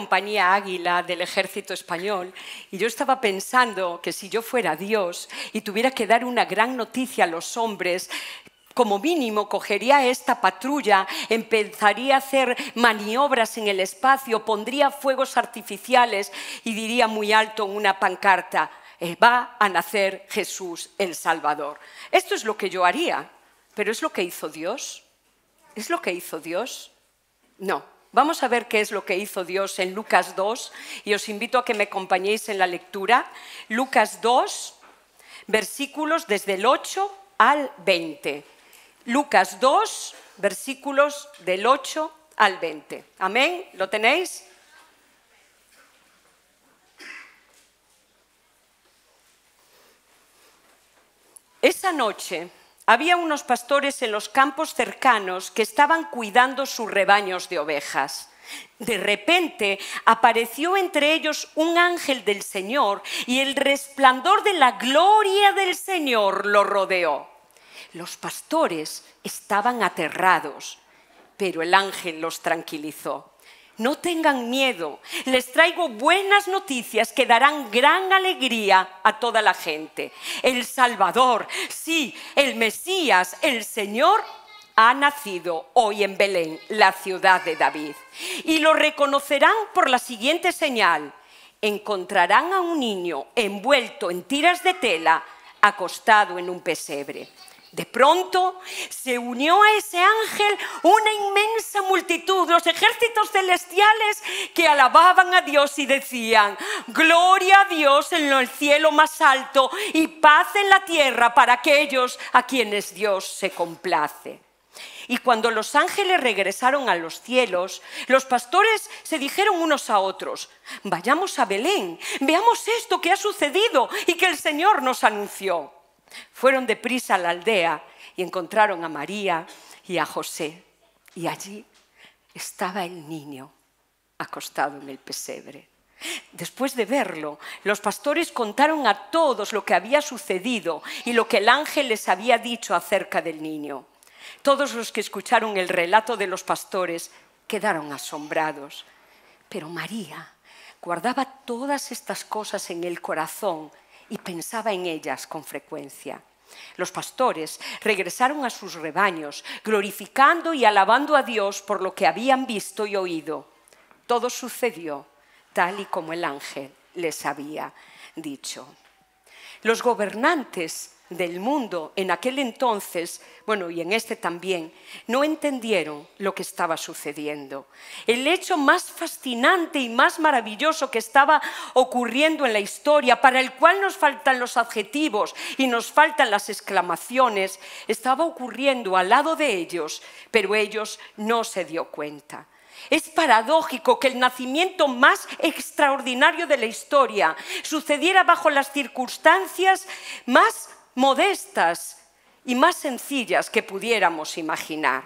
compañía Águila del ejército español y yo estaba pensando que si yo fuera Dios y tuviera que dar una gran noticia a los hombres, como mínimo cogería esta patrulla, empezaría a hacer maniobras en el espacio, pondría fuegos artificiales y diría muy alto en una pancarta, eh, va a nacer Jesús el Salvador. Esto es lo que yo haría, pero es lo que hizo Dios. ¿Es lo que hizo Dios? No, Vamos a ver qué es lo que hizo Dios en Lucas 2 y os invito a que me acompañéis en la lectura. Lucas 2, versículos desde el 8 al 20. Lucas 2, versículos del 8 al 20. Amén, ¿lo tenéis? Esa noche había unos pastores en los campos cercanos que estaban cuidando sus rebaños de ovejas. De repente apareció entre ellos un ángel del Señor y el resplandor de la gloria del Señor lo rodeó. Los pastores estaban aterrados, pero el ángel los tranquilizó. No tengan miedo, les traigo buenas noticias que darán gran alegría a toda la gente. El Salvador, sí, el Mesías, el Señor, ha nacido hoy en Belén, la ciudad de David. Y lo reconocerán por la siguiente señal. Encontrarán a un niño envuelto en tiras de tela, acostado en un pesebre. De pronto se unió a ese ángel una inmensa multitud, los ejércitos celestiales que alababan a Dios y decían, gloria a Dios en el cielo más alto y paz en la tierra para aquellos a quienes Dios se complace. Y cuando los ángeles regresaron a los cielos, los pastores se dijeron unos a otros, vayamos a Belén, veamos esto que ha sucedido y que el Señor nos anunció. Fueron deprisa a la aldea y encontraron a María y a José. Y allí estaba el niño acostado en el pesebre. Después de verlo, los pastores contaron a todos lo que había sucedido y lo que el ángel les había dicho acerca del niño. Todos los que escucharon el relato de los pastores quedaron asombrados. Pero María guardaba todas estas cosas en el corazón y pensaba en ellas con frecuencia. Los pastores regresaron a sus rebaños, glorificando y alabando a Dios por lo que habían visto y oído. Todo sucedió tal y como el ángel les había dicho. Los gobernantes del mundo en aquel entonces, bueno, y en este también, no entendieron lo que estaba sucediendo. El hecho más fascinante y más maravilloso que estaba ocurriendo en la historia, para el cual nos faltan los adjetivos y nos faltan las exclamaciones, estaba ocurriendo al lado de ellos, pero ellos no se dio cuenta. Es paradójico que el nacimiento más extraordinario de la historia sucediera bajo las circunstancias más modestas y más sencillas que pudiéramos imaginar.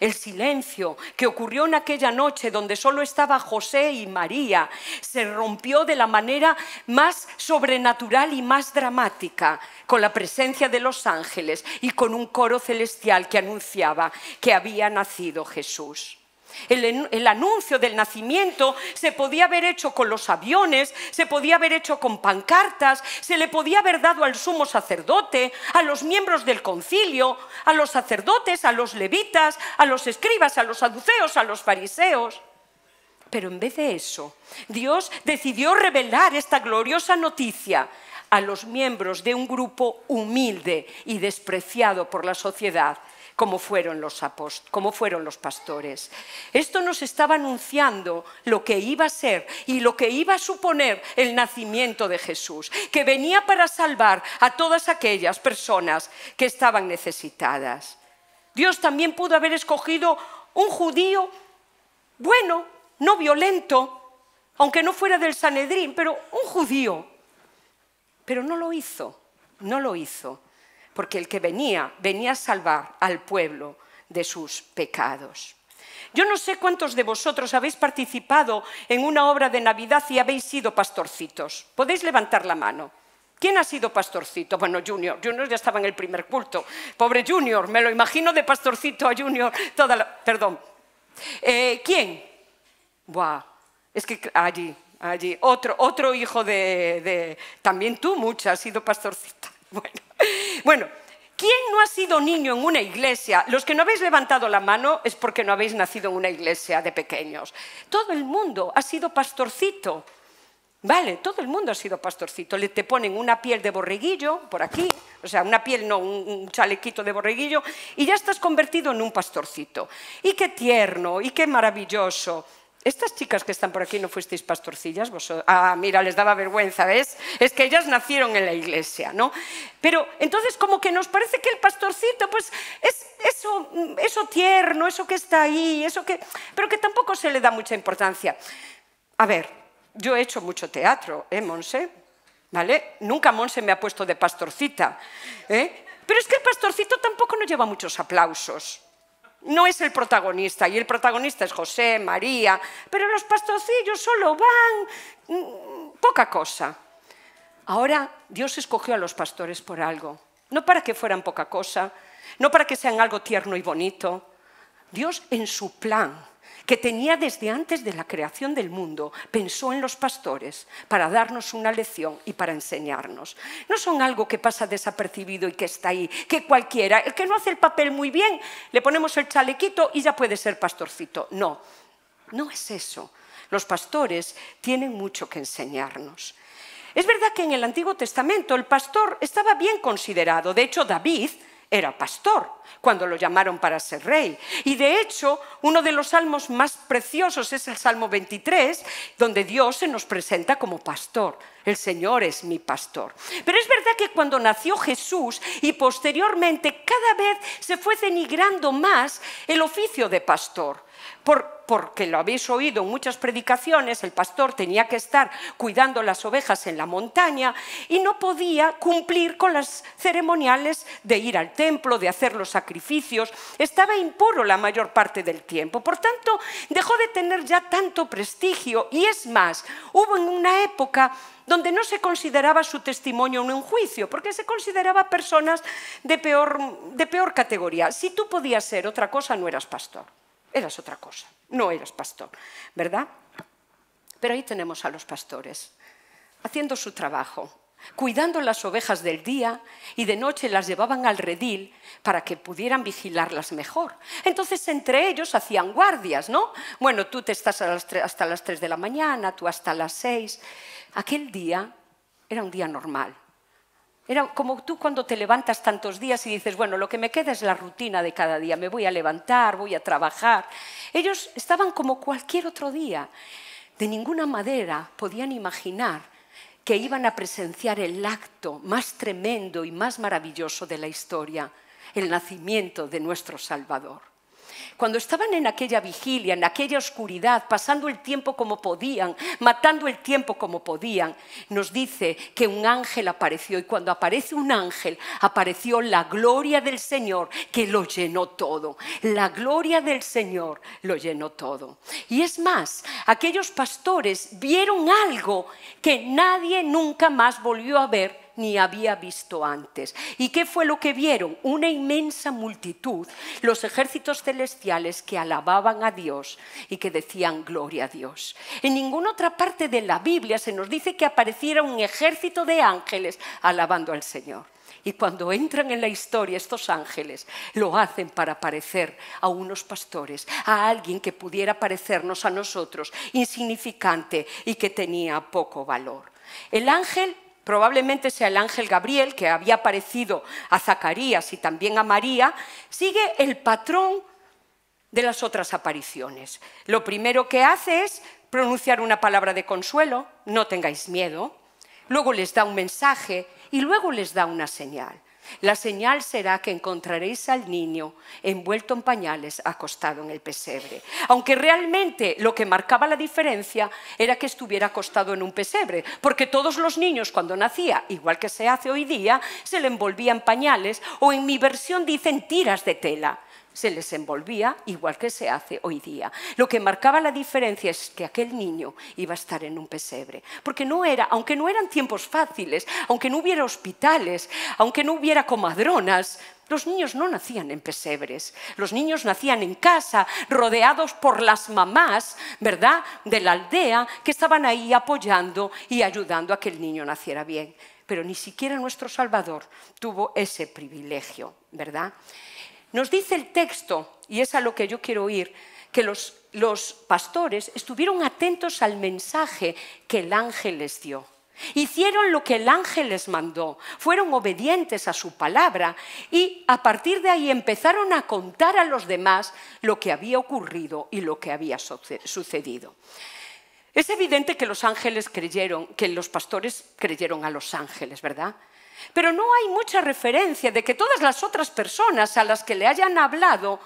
El silencio que ocurrió en aquella noche donde solo estaba José y María se rompió de la manera más sobrenatural y más dramática, con la presencia de los ángeles y con un coro celestial que anunciaba que había nacido Jesús. El, anuncio del nacimiento se podía haber hecho con los aviones, se podía haber hecho con pancartas, se le podía haber dado al sumo sacerdote, a los miembros del concilio, a los sacerdotes, a los levitas, a los escribas, a los saduceos, a los fariseos. Pero en vez de eso, Dios decidió revelar esta gloriosa noticia a los miembros de un grupo humilde y despreciado por la sociedad, como fueron los fueron los pastores. Esto nos estaba anunciando lo que iba a ser y lo que iba a suponer el nacimiento de Jesús, que venía para salvar a todas aquellas personas que estaban necesitadas. Dios también pudo haber escogido un judío bueno, no violento, aunque no fuera del Sanedrín, pero un judío. Pero no lo hizo, no lo hizo porque el que venía, venía a salvar al pueblo de sus pecados. Yo no sé cuántos de vosotros habéis participado en una obra de Navidad y habéis sido pastorcitos. Podéis levantar la mano. ¿Quién ha sido pastorcito? Bueno, Junior. Junior ya estaba en el primer culto. Pobre Junior, me lo imagino de pastorcito a Junior Perdón. Eh, ¿Quién? Buah, es que allí, allí. Otro, otro hijo de, de... También tú, mucha, has sido pastorcita. Bueno. Bueno, ¿quién no ha sido niño en una iglesia? Los que no habéis levantado la mano es porque no habéis nacido en una iglesia de pequeños. Todo el mundo ha sido pastorcito. Vale, todo el mundo ha sido pastorcito. Le te ponen una piel de borreguillo por aquí, o sea, una piel, no, un chalequito de borreguillo, y ya estás convertido en un pastorcito. Y qué tierno, y qué maravilloso. Estas chicas que están por aquí no fuisteis pastorcillas, vosotros. Ah, mira, les daba vergüenza, ¿ves? Es que ellas nacieron en la iglesia, ¿no? Pero entonces como que nos parece que el pastorcito, pues es eso, eso tierno, eso que está ahí, eso que... Pero que tampoco se le da mucha importancia. A ver, yo he hecho mucho teatro, ¿eh, Monse? ¿Vale? Nunca Monse me ha puesto de pastorcita, ¿eh? Pero es que el pastorcito tampoco nos lleva muchos aplausos no es el protagonista, y el protagonista es José, María, pero los pastorcillos solo van, mm, poca cosa. Ahora Dios escogió a los pastores por algo, no para que fueran poca cosa, no para que sean algo tierno y bonito. Dios en su plan que tenía desde antes de la creación del mundo, pensó en los pastores para darnos una lección y para enseñarnos. No son algo que pasa desapercibido y que está ahí, que cualquiera, el que no hace el papel muy bien, le ponemos el chalequito y ya puede ser pastorcito. No, no es eso. Los pastores tienen mucho que enseñarnos. Es verdad que en el Antiguo Testamento el pastor estaba bien considerado. De hecho, David, era pastor cuando lo llamaron para ser rey. Y de hecho, uno de los salmos más preciosos es el Salmo 23, donde Dios se nos presenta como pastor. El Señor es mi pastor. Pero es verdad que cuando nació Jesús y posteriormente cada vez se fue denigrando más el oficio de pastor porque lo habéis oído en muchas predicaciones, el pastor tenía que estar cuidando las ovejas en la montaña y no podía cumplir con las ceremoniales de ir al templo, de hacer los sacrificios, estaba impuro la mayor parte del tiempo. Por tanto, dejó de tener ya tanto prestigio y es más, hubo en una época donde no se consideraba su testimonio en un juicio, porque se consideraba personas de peor categoría. Si tú podías ser otra cosa, no eras pastor eras otra cosa, no eras pastor, ¿verdad? Pero ahí tenemos a los pastores, haciendo su trabajo, cuidando las ovejas del día y de noche las llevaban al redil para que pudieran vigilarlas mejor. Entonces entre ellos hacían guardias, ¿no? Bueno, tú te estás hasta las 3 de la mañana, tú hasta las 6. Aquel día era un día normal. Era como tú cuando te levantas tantos días y dices, bueno, lo que me queda es la rutina de cada día, me voy a levantar, voy a trabajar. Ellos estaban como cualquier otro día. De ninguna manera podían imaginar que iban a presenciar el acto más tremendo y más maravilloso de la historia, el nacimiento de nuestro Salvador. Cuando estaban en aquella vigilia, en aquella oscuridad, pasando el tiempo como podían, matando el tiempo como podían, nos dice que un ángel apareció y cuando aparece un ángel, apareció la gloria del Señor que lo llenó todo. La gloria del Señor lo llenó todo. Y es más, aquellos pastores vieron algo que nadie nunca más volvió a ver ni había visto antes. ¿Y qué fue lo que vieron? Una inmensa multitud, los ejércitos celestiales que alababan a Dios y que decían gloria a Dios. En ninguna otra parte de la Biblia se nos dice que apareciera un ejército de ángeles alabando al Señor. Y cuando entran en la historia estos ángeles, lo hacen para parecer a unos pastores, a alguien que pudiera parecernos a nosotros insignificante y que tenía poco valor. El ángel probablemente sea el ángel Gabriel, que había aparecido a Zacarías y también a María, sigue el patrón de las otras apariciones. Lo primero que hace es pronunciar una palabra de consuelo, no tengáis miedo, luego les da un mensaje y luego les da una señal. La señal será que encontraréis al niño envuelto en pañales, acostado en el pesebre. Aunque realmente lo que marcaba la diferencia era que estuviera acostado en un pesebre, porque todos los niños cuando nacía, igual que se hace hoy día, se le envolvían pañales o en mi versión dicen tiras de tela se les envolvía igual que se hace hoy día. Lo que marcaba la diferencia es que aquel niño iba a estar en un pesebre, porque no era, aunque no eran tiempos fáciles, aunque no hubiera hospitales, aunque no hubiera comadronas, los niños no nacían en pesebres, los niños nacían en casa, rodeados por las mamás, ¿verdad?, de la aldea, que estaban ahí apoyando y ayudando a que el niño naciera bien. Pero ni siquiera nuestro Salvador tuvo ese privilegio, ¿verdad? Nos dice el texto, y es a lo que yo quiero ir, que los, los pastores estuvieron atentos al mensaje que el ángel les dio. Hicieron lo que el ángel les mandó, fueron obedientes a su palabra y a partir de ahí empezaron a contar a los demás lo que había ocurrido y lo que había sucedido. Es evidente que los ángeles creyeron, que los pastores creyeron a los ángeles, ¿verdad? Pero no hay mucha referencia de que todas las otras personas a las que le hayan hablado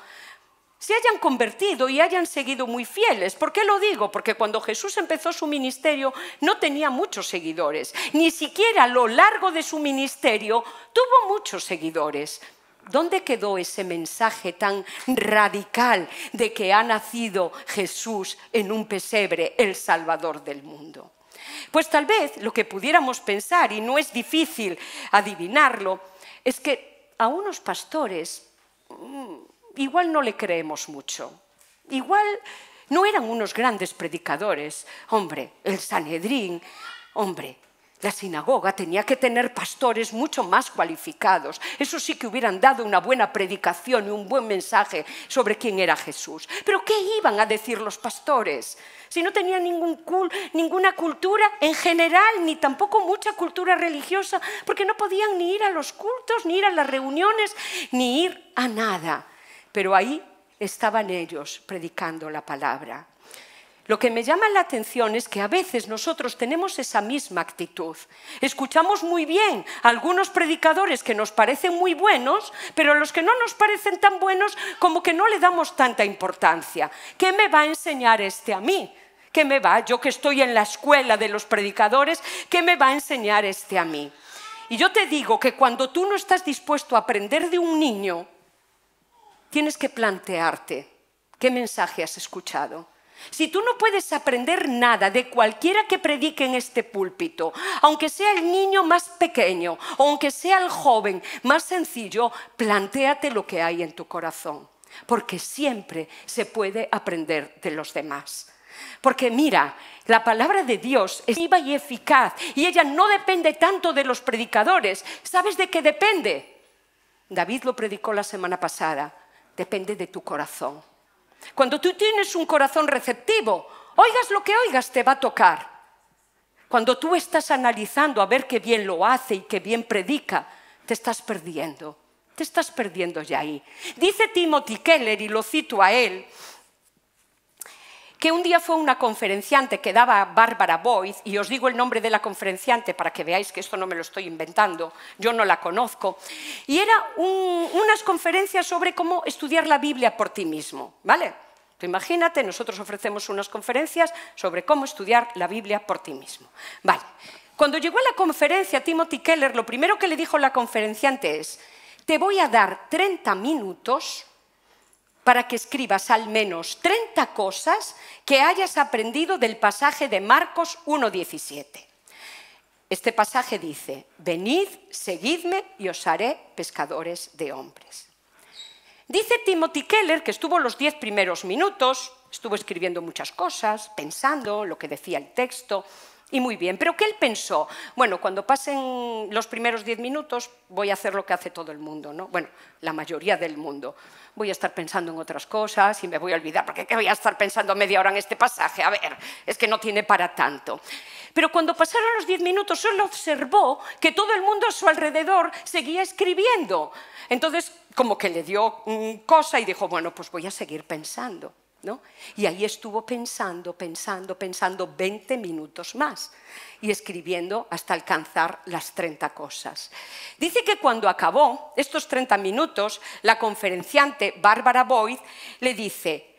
se hayan convertido y hayan seguido muy fieles. ¿Por qué lo digo? Porque cuando Jesús empezó su ministerio no tenía muchos seguidores. Ni siquiera a lo largo de su ministerio tuvo muchos seguidores. ¿Dónde quedó ese mensaje tan radical de que ha nacido Jesús en un pesebre, el Salvador del mundo? Pues tal vez lo que pudiéramos pensar, y no es difícil adivinarlo, es que a unos pastores mm, igual no le creemos mucho, igual no eran unos grandes predicadores, hombre, el Sanedrín, hombre, la sinagoga tenía que tener pastores mucho más cualificados. Eso sí que hubieran dado una buena predicación y un buen mensaje sobre quién era Jesús. Pero ¿qué iban a decir los pastores? Si no tenían ninguna cultura en general, ni tampoco mucha cultura religiosa, porque no podían ni ir a los cultos, ni ir a las reuniones, ni ir a nada. Pero ahí estaban ellos predicando la palabra. Lo que me llama la atención es que a veces nosotros tenemos esa misma actitud. Escuchamos muy bien a algunos predicadores que nos parecen muy buenos, pero a los que no nos parecen tan buenos como que no le damos tanta importancia. ¿Qué me va a enseñar este a mí? ¿Qué me va? Yo que estoy en la escuela de los predicadores, ¿qué me va a enseñar este a mí? Y yo te digo que cuando tú no estás dispuesto a aprender de un niño, tienes que plantearte qué mensaje has escuchado. Si tú no puedes aprender nada de cualquiera que predique en este púlpito, aunque sea el niño más pequeño, aunque sea el joven más sencillo, plantéate lo que hay en tu corazón, porque siempre se puede aprender de los demás. Porque mira, la palabra de Dios es viva y eficaz y ella no depende tanto de los predicadores. ¿Sabes de qué depende? David lo predicó la semana pasada. Depende de tu corazón. Cuando tú tienes un corazón receptivo, oigas lo que oigas, te va a tocar. Cuando tú estás analizando a ver qué bien lo hace y qué bien predica, te estás perdiendo. Te estás perdiendo ya ahí. Dice Timothy Keller, y lo cito a él, que un día fue una conferenciante que daba Bárbara Boyd, y os digo el nombre de la conferenciante para que veáis que esto no me lo estoy inventando, yo no la conozco, y era unas conferencias sobre cómo estudiar la Biblia por ti mismo, ¿vale? Tú imagínate, nosotros ofrecemos unas conferencias sobre cómo estudiar la Biblia por ti mismo. Vale, cuando llegó a la conferencia, Timothy Keller, lo primero que le dijo la conferenciante es, te voy a dar 30 minutos para que escribas al menos 30 cosas que hayas aprendido del pasaje de Marcos 1.17. Este pasaje dice, venid, seguidme y os haré pescadores de hombres. Dice Timothy Keller, que estuvo los 10 primeros minutos, estuvo escribiendo muchas cosas, pensando lo que decía el texto, y muy bien, pero ¿qué él pensó? Bueno, cuando pasen los primeros diez minutos voy a hacer lo que hace todo el mundo, ¿no? Bueno, la mayoría del mundo. Voy a estar pensando en otras cosas y me voy a olvidar, porque ¿qué voy a estar pensando media hora en este pasaje? A ver, es que no tiene para tanto. Pero cuando pasaron los diez minutos, solo observó que todo el mundo a su alrededor seguía escribiendo. Entonces, como que le dio mm, cosa y dijo, bueno, pues voy a seguir pensando. Y ahí estuvo pensando, pensando, pensando 20 minutos más y escribiendo hasta alcanzar las 30 cosas. Dice que cuando acabó estos 30 minutos, la conferenciante Bárbara Boyd le dice,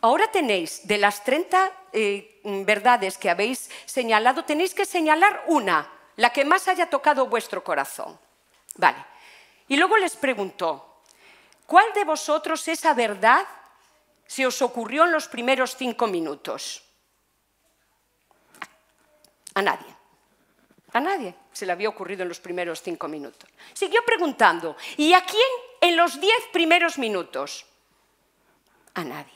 Ahora tenéis, de las 30 eh, verdades que habéis señalado, tenéis que señalar una, la que más haya tocado vuestro corazón. Vale. Y luego les preguntó, ¿cuál de vosotros esa verdad se os ocurrió en los primeros cinco minutos? A nadie. A nadie se le había ocurrido en los primeros cinco minutos. Siguió preguntando, ¿y a quién en los diez primeros minutos? A nadie.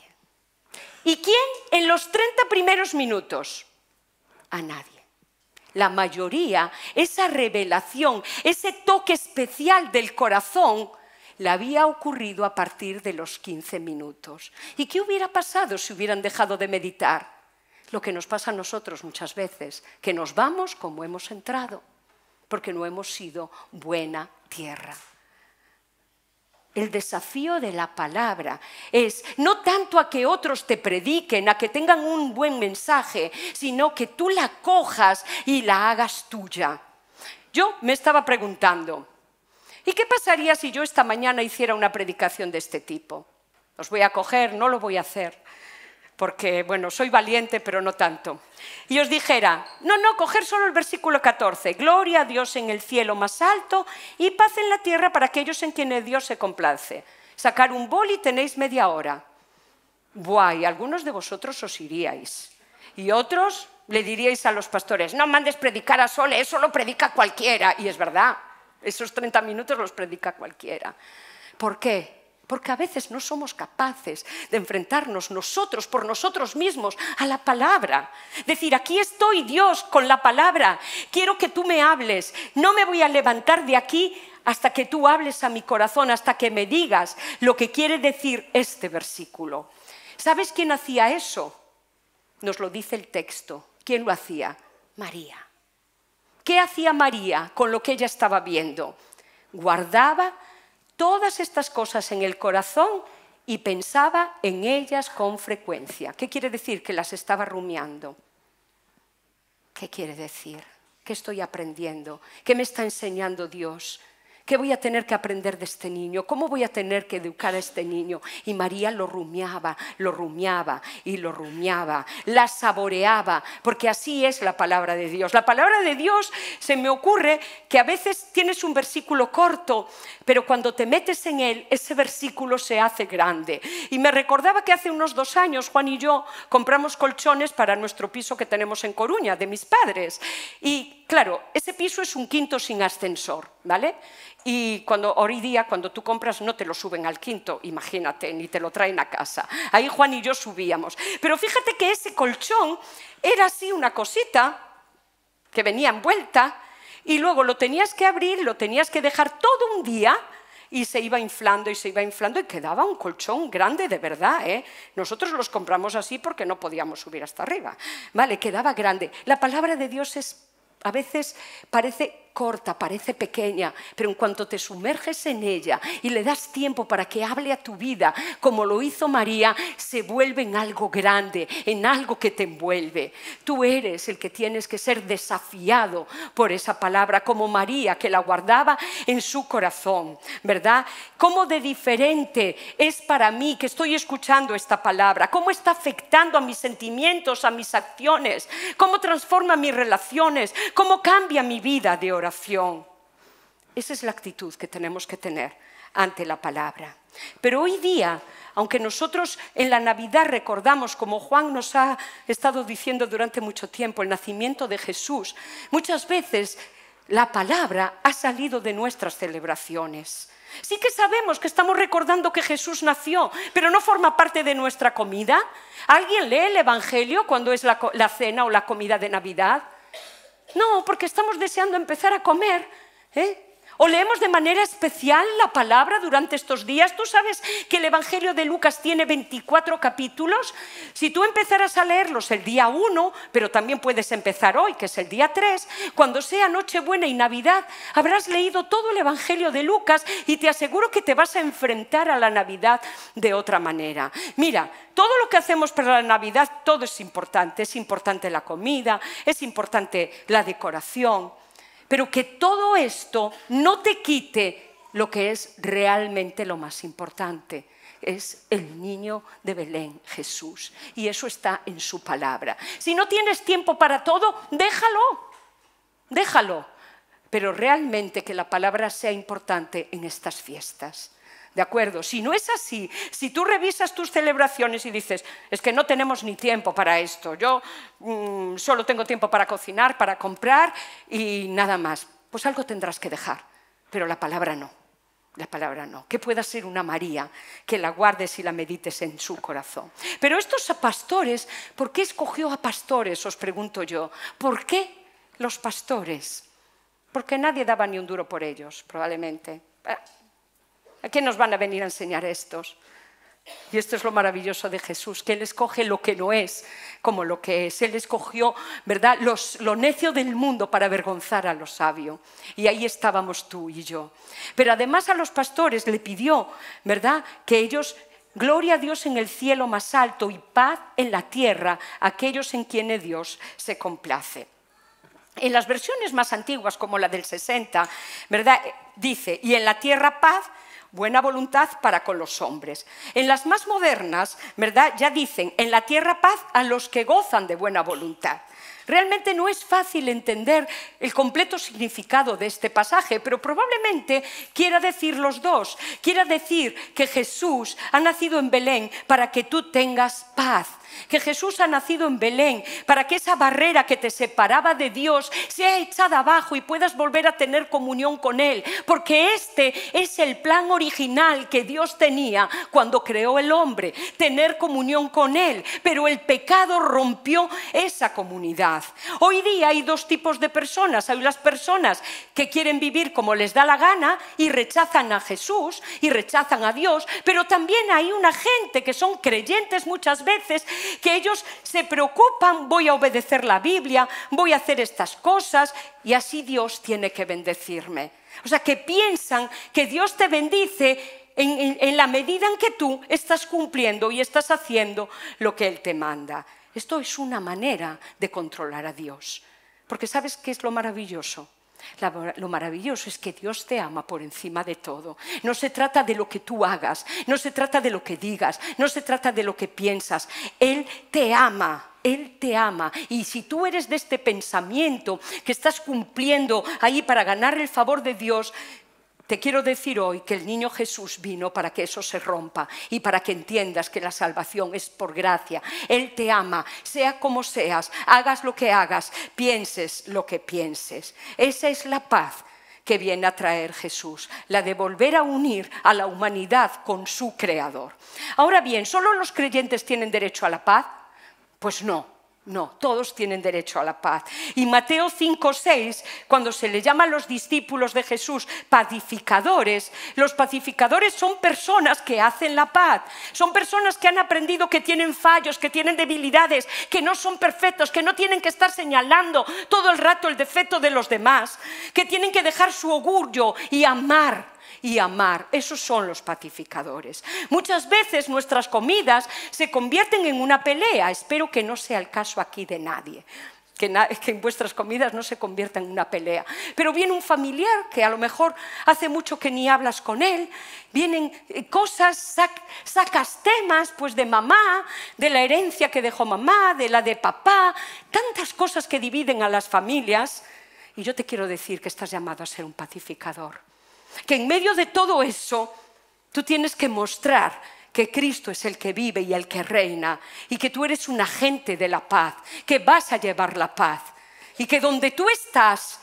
¿Y quién en los treinta primeros minutos? A nadie. La mayoría, esa revelación, ese toque especial del corazón, le había ocurrido a partir de los 15 minutos. ¿Y qué hubiera pasado si hubieran dejado de meditar? Lo que nos pasa a nosotros muchas veces, que nos vamos como hemos entrado, porque no hemos sido buena tierra. El desafío de la palabra es no tanto a que otros te prediquen, a que tengan un buen mensaje, sino que tú la cojas y la hagas tuya. Yo me estaba preguntando, ¿Y qué pasaría si yo esta mañana hiciera una predicación de este tipo? Os voy a coger, no lo voy a hacer, porque, bueno, soy valiente, pero no tanto. Y os dijera, no, no, coger solo el versículo 14, gloria a Dios en el cielo más alto y paz en la tierra para aquellos en quienes Dios se complace. Sacar un boli tenéis media hora. Guay, algunos de vosotros os iríais. Y otros le diríais a los pastores, no mandes predicar a Sole, eso lo predica cualquiera. Y es verdad, esos 30 minutos los predica cualquiera. ¿Por qué? Porque a veces no somos capaces de enfrentarnos nosotros por nosotros mismos a la palabra. Decir, aquí estoy Dios con la palabra, quiero que tú me hables, no me voy a levantar de aquí hasta que tú hables a mi corazón, hasta que me digas lo que quiere decir este versículo. ¿Sabes quién hacía eso? Nos lo dice el texto. ¿Quién lo hacía? María. ¿Qué hacía María con lo que ella estaba viendo? Guardaba todas estas cosas en el corazón y pensaba en ellas con frecuencia. ¿Qué quiere decir? Que las estaba rumiando. ¿Qué quiere decir? ¿Qué estoy aprendiendo? ¿Qué me está enseñando Dios? ¿Qué voy a tener que aprender de este niño? ¿Cómo voy a tener que educar a este niño? Y María lo rumiaba, lo rumiaba y lo rumiaba, la saboreaba, porque así es la palabra de Dios. La palabra de Dios se me ocurre que a veces tienes un versículo corto, pero cuando te metes en él, ese versículo se hace grande. Y me recordaba que hace unos dos años Juan y yo compramos colchones para nuestro piso que tenemos en Coruña, de mis padres. Y claro, ese piso es un quinto sin ascensor, ¿vale? Y cuando hoy día, cuando tú compras, no te lo suben al quinto, imagínate, ni te lo traen a casa. Ahí Juan y yo subíamos. Pero fíjate que ese colchón era así una cosita que venía envuelta y luego lo tenías que abrir, lo tenías que dejar todo un día y se iba inflando y se iba inflando y quedaba un colchón grande de verdad. ¿eh? Nosotros los compramos así porque no podíamos subir hasta arriba. Vale, quedaba grande. La palabra de Dios es, a veces parece corta, parece pequeña, pero en cuanto te sumerges en ella y le das tiempo para que hable a tu vida, como lo hizo María, se vuelve en algo grande, en algo que te envuelve. Tú eres el que tienes que ser desafiado por esa palabra, como María, que la guardaba en su corazón, ¿verdad? ¿Cómo de diferente es para mí que estoy escuchando esta palabra? ¿Cómo está afectando a mis sentimientos, a mis acciones? ¿Cómo transforma mis relaciones? ¿Cómo cambia mi vida de oración? Esa es la actitud que tenemos que tener ante la palabra. Pero hoy día, aunque nosotros en la Navidad recordamos, como Juan nos ha estado diciendo durante mucho tiempo, el nacimiento de Jesús, muchas veces la palabra ha salido de nuestras celebraciones. Sí que sabemos que estamos recordando que Jesús nació, pero no forma parte de nuestra comida. ¿Alguien lee el Evangelio cuando es la cena o la comida de Navidad? No, porque estamos deseando empezar a comer. ¿eh? ¿O leemos de manera especial la palabra durante estos días? Tú sabes que el Evangelio de Lucas tiene 24 capítulos. Si tú empezaras a leerlos el día 1, pero también puedes empezar hoy, que es el día 3, cuando sea Nochebuena y Navidad, habrás leído todo el Evangelio de Lucas y te aseguro que te vas a enfrentar a la Navidad de otra manera. Mira, todo lo que hacemos para la Navidad, todo es importante. Es importante la comida, es importante la decoración pero que todo esto no te quite lo que es realmente lo más importante. Es el niño de Belén, Jesús. Y eso está en su palabra. Si no tienes tiempo para todo, déjalo. Déjalo. Pero realmente que la palabra sea importante en estas fiestas. ¿de acuerdo? Si no es así, si tú revisas tus celebraciones y dices, es que no tenemos ni tiempo para esto, yo mm, solo tengo tiempo para cocinar, para comprar y nada más, pues algo tendrás que dejar, pero la palabra no. La palabra no, que pueda ser una María, que la guardes y la medites en su corazón. Pero estos pastores, ¿por qué escogió a pastores? Os pregunto yo. ¿Por qué los pastores? Porque nadie daba ni un duro por ellos, probablemente. Ah, ¿A qué nos van a venir a enseñar estos? Y esto es lo maravilloso de Jesús, que Él escoge lo que no es como lo que es. Él escogió, ¿verdad?, los, lo necio del mundo para avergonzar a lo sabio. Y ahí estábamos tú y yo. Pero además a los pastores le pidió, ¿verdad?, que ellos, gloria a Dios en el cielo más alto y paz en la tierra, aquellos en quienes Dios se complace. En las versiones más antiguas, como la del 60, ¿verdad?, dice, y en la tierra paz buena voluntad para con los hombres. En las más modernas, ¿verdad? Ya dicen, en la tierra paz a los que gozan de buena voluntad. Realmente no es fácil entender el completo significado de este pasaje, pero probablemente quiera decir los dos. Quiera decir que Jesús ha nacido en Belén para que tú tengas paz que Jesús ha nacido en Belén, para que esa barrera que te separaba de Dios sea echada abajo y puedas volver a tener comunión con Él, porque este es el plan original que Dios tenía cuando creó el hombre, tener comunión con Él, pero el pecado rompió esa comunidad. Hoy día hay dos tipos de personas, hay las personas que quieren vivir como les da la gana y rechazan a Jesús y rechazan a Dios, pero también hay una gente que son creyentes muchas veces que ellos se preocupan, voy a obedecer la Biblia, voy a hacer estas cosas y así Dios tiene que bendecirme. O sea, que piensan que Dios te bendice en, la medida en que tú estás cumpliendo y estás haciendo lo que Él te manda. Esto es una manera de controlar a Dios. Porque ¿sabes qué es lo maravilloso? lo maravilloso es que Dios te ama por encima de todo. No se trata de lo que tú hagas, no se trata de lo que digas, no se trata de lo que piensas. Él te ama. Él te ama. Y si tú eres de este pensamiento que estás cumpliendo ahí para ganar el favor de Dios, te quiero decir hoy que el niño Jesús vino para que eso se rompa y para que entiendas que la salvación es por gracia. Él te ama, sea como seas, hagas lo que hagas, pienses lo que pienses. Esa es la paz que viene a traer Jesús, la de volver a unir a la humanidad con su Creador. Ahora bien, ¿solo los creyentes tienen derecho a la paz? Pues no. No, todos tienen derecho a la paz. Y Mateo 6, cuando se le llama a los discípulos de Jesús pacificadores, los pacificadores son personas que hacen la paz. Son personas que han aprendido que tienen fallos, que tienen debilidades, que no son perfectos, que no tienen que estar señalando todo el rato el defecto de los demás, que tienen que dejar su orgullo y amar y amar. Esos son los pacificadores. Muchas veces nuestras comidas se convierten en una pelea. Espero que no sea el caso aquí de nadie. Que, en vuestras comidas no se convierta en una pelea. Pero viene un familiar que a lo mejor hace mucho que ni hablas con él, vienen eh, cosas, sacas temas pues de mamá, de la herencia que dejó mamá, de la de papá, tantas cosas que dividen a las familias. Y yo te quiero decir que estás llamado a ser un pacificador que en medio de todo eso tú tienes que mostrar que Cristo es el que vive y el que reina, y que tú eres un agente de la paz, que vas a llevar la paz, y que donde tú estás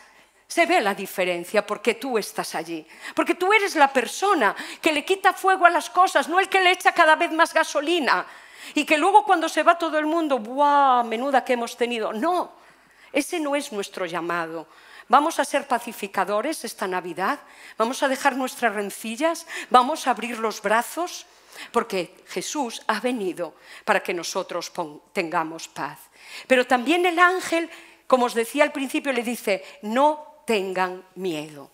se ve la diferencia porque tú estás allí, porque tú eres la persona que le quita fuego a las cosas, no el que le echa cada vez más gasolina, y que luego cuando se va todo el mundo, ¡buah! Menuda que hemos tenido. No, ese no es nuestro llamado. Vamos a ser pacificadores esta Navidad. Vamos a dejar nuestras rencillas. Vamos a abrir los brazos. Porque Jesús ha venido para que nosotros tengamos paz. Pero también el ángel, como os decía al principio, le dice, no tengan miedo.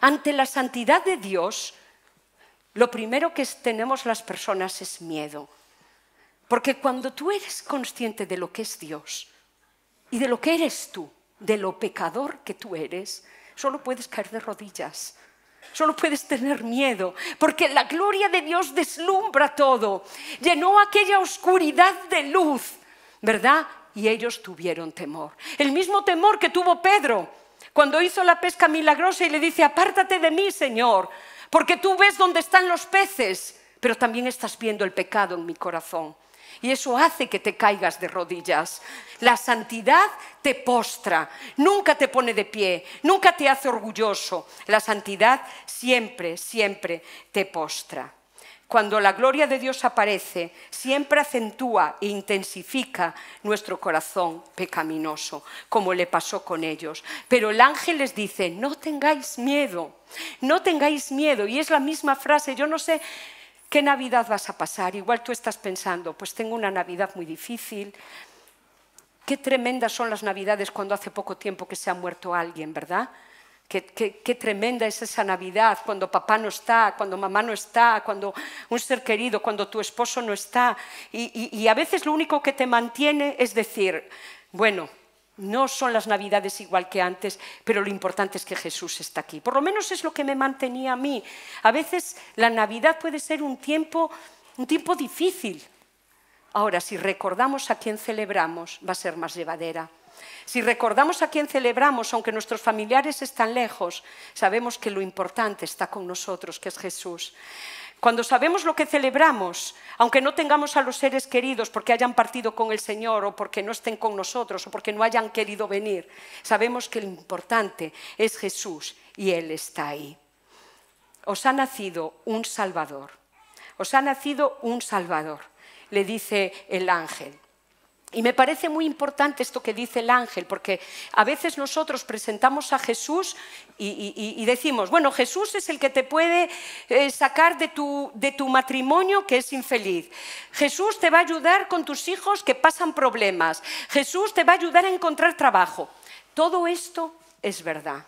Ante la santidad de Dios, lo primero que tenemos las personas es miedo. Porque cuando tú eres consciente de lo que es Dios y de lo que eres tú, de lo pecador que tú eres, solo puedes caer de rodillas. Solo puedes tener miedo, porque la gloria de Dios deslumbra todo. Llenó aquella oscuridad de luz, ¿verdad? Y ellos tuvieron temor. El mismo temor que tuvo Pedro cuando hizo la pesca milagrosa y le dice, apártate de mí, Señor, porque tú ves dónde están los peces, pero también estás viendo el pecado en mi corazón. Y eso hace que te caigas de rodillas. La santidad te postra, nunca te pone de pie, nunca te hace orgulloso. La santidad siempre, siempre te postra. Cuando la gloria de Dios aparece, siempre acentúa e intensifica nuestro corazón pecaminoso, como le pasó con ellos. Pero el ángel les dice, no tengáis miedo, no tengáis miedo. Y es la misma frase, yo no sé ¿Qué Navidad vas a pasar? Igual tú estás pensando, pues tengo una Navidad muy difícil. Qué tremendas son las Navidades cuando hace poco tiempo que se ha muerto alguien, ¿verdad? Qué, tremenda es esa Navidad cuando papá no está, cuando mamá no está, cuando un ser querido, cuando tu esposo no está. y a veces lo único que te mantiene es decir, bueno, no son las navidades igual que antes, pero lo importante es que Jesús está aquí. Por lo menos es lo que me mantenía a mí. A veces la Navidad puede ser un tiempo, un tiempo difícil. Ahora, si recordamos a quién celebramos, va a ser más llevadera. Si recordamos a quién celebramos, aunque nuestros familiares están lejos, sabemos que lo importante está con nosotros, que es Jesús. Cuando sabemos lo que celebramos, aunque no tengamos a los seres queridos porque hayan partido con el Señor o porque no estén con nosotros o porque no hayan querido venir, sabemos que lo importante es Jesús y Él está ahí. Os ha nacido un Salvador. Os ha nacido un Salvador, le dice el ángel. Y me parece muy importante esto que dice el ángel, porque a veces nosotros presentamos a Jesús y, decimos, bueno, Jesús es el que te puede eh, sacar de tu matrimonio que es infeliz. Jesús te va a ayudar con tus hijos que pasan problemas. Jesús te va a ayudar a encontrar trabajo. Todo esto es verdad,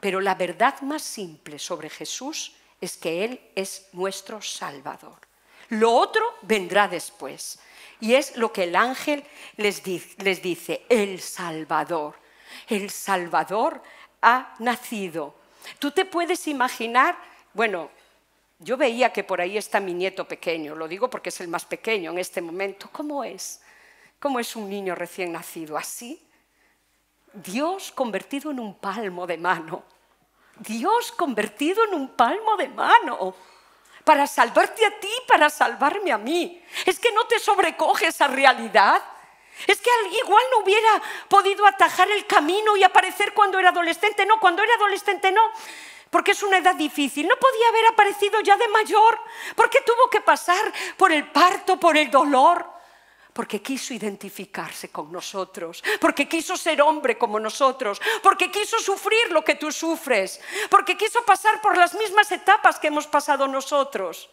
pero la verdad más simple sobre Jesús es que Él es nuestro Salvador. Lo otro vendrá después. Y es lo que el ángel les, dice, el Salvador, el Salvador ha nacido. Tú te puedes imaginar, bueno, yo veía que por ahí está mi nieto pequeño, lo digo porque es el más pequeño en este momento. ¿Cómo es? ¿Cómo es un niño recién nacido? ¿Así? Dios convertido en un palmo de mano. Dios convertido en un palmo de mano para salvarte a ti, para salvarme a mí. Es que no te sobrecoge esa realidad. Es que igual no hubiera podido atajar el camino y aparecer cuando era adolescente. No, cuando era adolescente no, porque es una edad difícil. No podía haber aparecido ya de mayor, porque tuvo que pasar por el parto, por el dolor porque quiso identificarse con nosotros, porque quiso ser hombre como nosotros, porque quiso sufrir lo que tú sufres, porque quiso pasar por las mismas etapas que hemos pasado nosotros.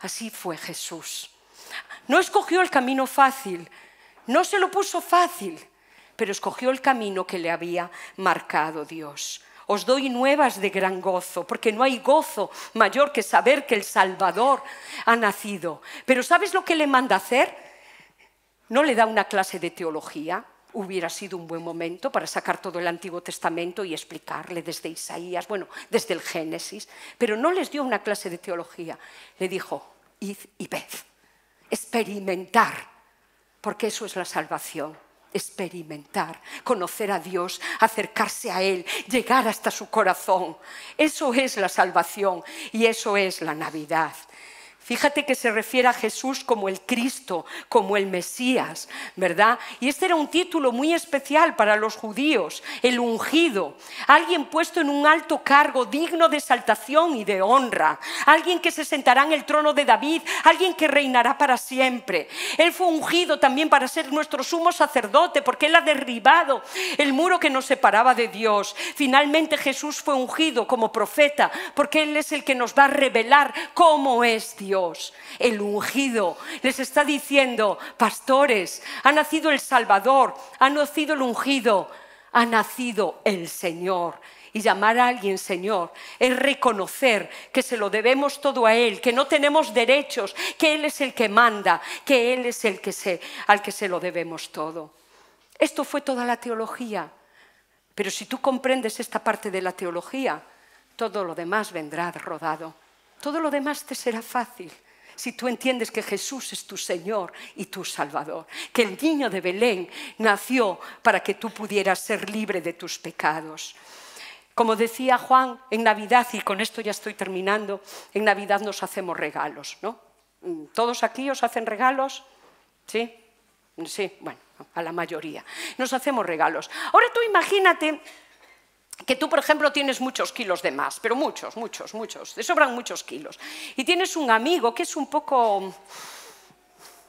Así fue Jesús. No escogió el camino fácil, no se lo puso fácil, pero escogió el camino que le había marcado Dios. Os doy nuevas de gran gozo, porque no hay gozo mayor que saber que el Salvador ha nacido. Pero ¿sabes lo que le manda hacer? no le da una clase de teología, hubiera sido un buen momento para sacar todo el Antiguo Testamento y explicarle desde Isaías, bueno, desde el Génesis, pero no les dio una clase de teología, le dijo, id y ved, experimentar, porque eso es la salvación, experimentar, conocer a Dios, acercarse a Él, llegar hasta su corazón. Eso es la salvación y eso es la Navidad. Fíjate que se refiere a Jesús como el Cristo, como el Mesías, ¿verdad? Y este era un título muy especial para los judíos, el ungido, alguien puesto en un alto cargo digno de exaltación y de honra, alguien que se sentará en el trono de David, alguien que reinará para siempre. Él fue ungido también para ser nuestro sumo sacerdote, porque él ha derribado el muro que nos separaba de Dios. Finalmente Jesús fue ungido como profeta, porque él es el que nos va a revelar cómo es Dios el ungido. Les está diciendo, pastores, ha nacido el Salvador, ha nacido el ungido, ha nacido el Señor. Y llamar a alguien Señor es reconocer que se lo debemos todo a Él, que no tenemos derechos, que Él es el que manda, que Él es el que se, al que se lo debemos todo. Esto fue toda la teología. Pero si tú comprendes esta parte de la teología, todo lo demás vendrá rodado. Todo lo demás te será fácil si tú entiendes que Jesús es tu Señor y tu Salvador, que el niño de Belén nació para que tú pudieras ser libre de tus pecados. Como decía Juan, en Navidad, y con esto ya estoy terminando, en Navidad nos hacemos regalos, ¿no? ¿Todos aquí os hacen regalos? ¿Sí? Sí, bueno, a la mayoría. Nos hacemos regalos. Ahora tú imagínate que tú, por ejemplo, tienes muchos kilos de más, pero muchos, muchos, muchos, te sobran muchos kilos. Y tienes un amigo que es un poco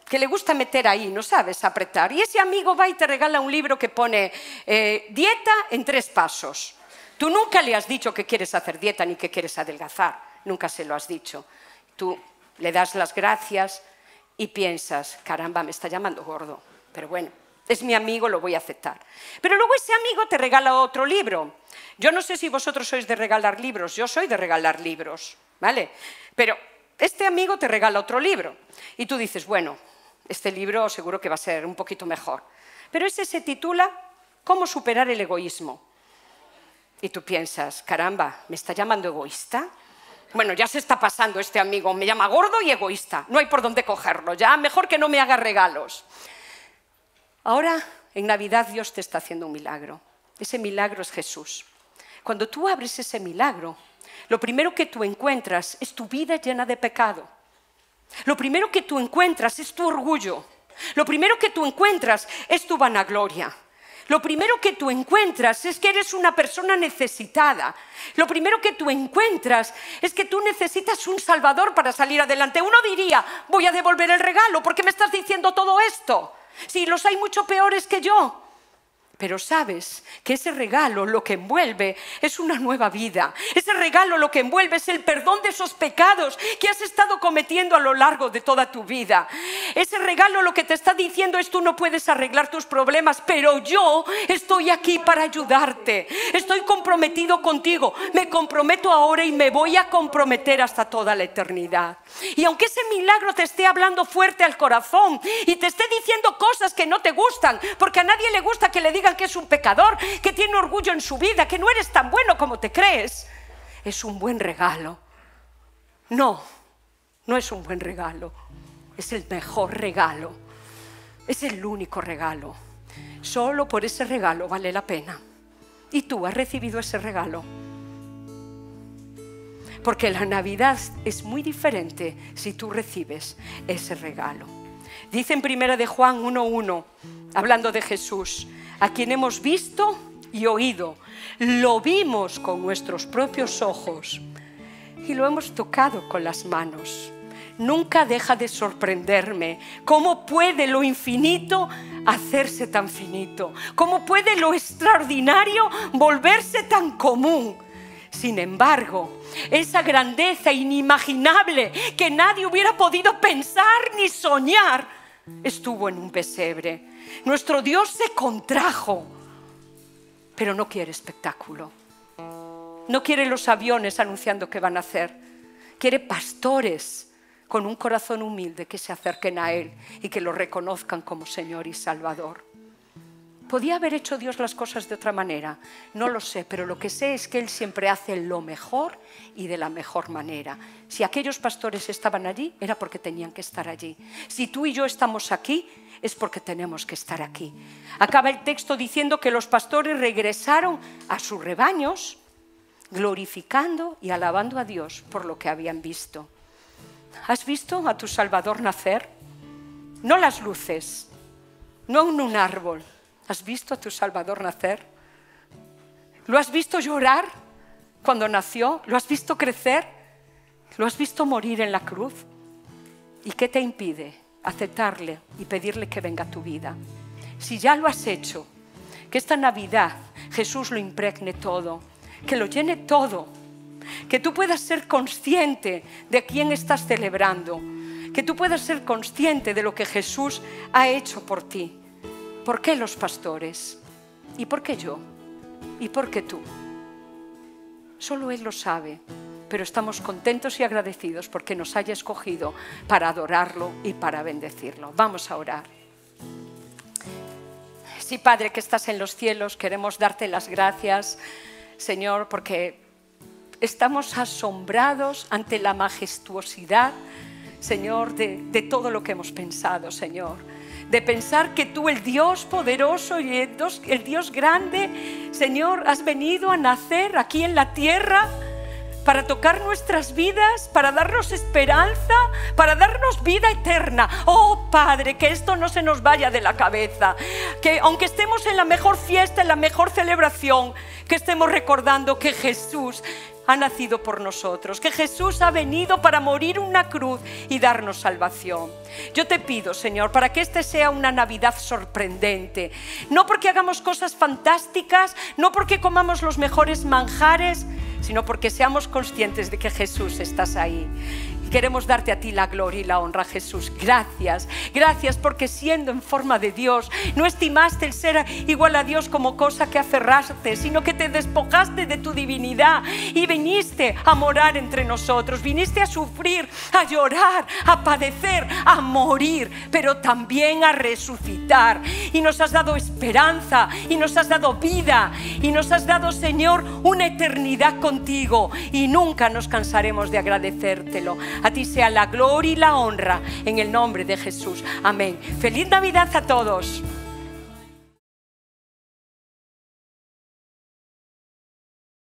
que le gusta meter ahí, no sabes, apretar. Y ese amigo va y te regala un libro que pone eh, dieta en tres pasos. Tú nunca le has dicho que quieres hacer dieta ni que quieres adelgazar, nunca se lo has dicho. Tú le das las gracias y piensas, caramba, me está llamando gordo, pero bueno, es mi amigo, lo voy a aceptar. Pero luego ese amigo te regala otro libro. Yo no sé si vosotros sois de regalar libros, yo soy de regalar libros, ¿vale? Pero este amigo te regala otro libro y tú dices, bueno, este libro seguro que va a ser un poquito mejor. Pero ese se titula ¿Cómo superar el egoísmo? Y tú piensas, caramba, ¿me está llamando egoísta? Bueno, ya se está pasando este amigo, me llama gordo y egoísta, no hay por dónde cogerlo, ya mejor que no me haga regalos. Ahora, en Navidad, Dios te está haciendo un milagro. Ese milagro es Jesús. Cuando tú abres ese milagro, lo primero que tú encuentras es tu vida llena de pecado. Lo primero que tú encuentras es tu orgullo. Lo primero que tú encuentras es tu vanagloria. Lo primero que tú encuentras es que eres una persona necesitada. Lo primero que tú encuentras es que tú necesitas un salvador para salir adelante. Uno diría, voy a devolver el regalo, porque me estás diciendo todo esto? Si los hay mucho peores que yo. Pero sabes que ese regalo lo que envuelve es una nueva vida. Ese regalo lo que envuelve es el perdón de esos pecados que has estado cometiendo a lo largo de toda tu vida. Ese regalo lo que te está diciendo es tú no puedes arreglar tus problemas, pero yo estoy aquí para ayudarte. Estoy comprometido contigo. Me comprometo ahora y me voy a comprometer hasta toda la eternidad. Y aunque ese milagro te esté hablando fuerte al corazón y te esté diciendo cosas que no te gustan, porque a nadie le gusta que le diga que es un pecador, que tiene orgullo en su vida, que no eres tan bueno como te crees. Es un buen regalo. No, no es un buen regalo. Es el mejor regalo. Es el único regalo. Solo por ese regalo vale la pena. Y tú has recibido ese regalo. Porque la Navidad es muy diferente si tú recibes ese regalo. Dice en primera de Juan 1.1, hablando de Jesús, a quien hemos visto y oído, lo vimos con nuestros propios ojos y lo hemos tocado con las manos. Nunca deja de sorprenderme cómo puede lo infinito hacerse tan finito, cómo puede lo extraordinario volverse tan común. Sin embargo, esa grandeza inimaginable que nadie hubiera podido pensar ni soñar estuvo en un pesebre nuestro Dios se contrajo, pero no quiere espectáculo. No quiere los aviones anunciando qué van a hacer. Quiere pastores con un corazón humilde que se acerquen a Él y que lo reconozcan como Señor y Salvador. ¿Podía haber hecho Dios las cosas de otra manera? No lo sé, pero lo que sé es que Él siempre hace lo mejor y de la mejor manera. Si aquellos pastores estaban allí, era porque tenían que estar allí. Si tú y yo estamos aquí, es porque tenemos que estar aquí. Acaba el texto diciendo que los pastores regresaron a sus rebaños glorificando y alabando a Dios por lo que habían visto. ¿Has visto a tu Salvador nacer? No las luces, no en un árbol. ¿Has visto a tu Salvador nacer? ¿Lo has visto llorar cuando nació? ¿Lo has visto crecer? ¿Lo has visto morir en la cruz? ¿Y qué te impide aceptarle y pedirle que venga tu vida. Si ya lo has hecho, que esta Navidad Jesús lo impregne todo, que lo llene todo, que tú puedas ser consciente de quién estás celebrando, que tú puedas ser consciente de lo que Jesús ha hecho por ti. ¿Por qué los pastores? ¿Y por qué yo? ¿Y por qué tú? Solo Él lo sabe pero estamos contentos y agradecidos porque nos haya escogido para adorarlo y para bendecirlo. Vamos a orar. Sí, Padre, que estás en los cielos, queremos darte las gracias, Señor, porque estamos asombrados ante la majestuosidad, Señor, de, todo lo que hemos pensado, Señor de pensar que tú, el Dios poderoso y el Dios, grande, Señor, has venido a nacer aquí en la tierra para tocar nuestras vidas, para darnos esperanza, para darnos vida eterna. Oh Padre, que esto no se nos vaya de la cabeza. Que aunque estemos en la mejor fiesta, en la mejor celebración, que estemos recordando que Jesús ha nacido por nosotros, que Jesús ha venido para morir una cruz y darnos salvación. Yo te pido, Señor, para que este sea una Navidad sorprendente, no porque hagamos cosas fantásticas, no porque comamos los mejores manjares, sino porque seamos conscientes de que Jesús estás ahí Queremos darte a ti la gloria y la honra, Jesús. Gracias. Gracias porque siendo en forma de Dios, no estimaste el ser igual a Dios como cosa que aferraste, sino que te despojaste de tu divinidad y viniste a morar entre nosotros. Viniste a sufrir, a llorar, a padecer, a morir, pero también a resucitar. Y nos has dado esperanza y nos has dado vida y nos has dado, Señor, una eternidad contigo y nunca nos cansaremos de agradecértelo. A ti sea la gloria y la honra en el nombre de Jesús. Amén. Feliz Navidad a todos.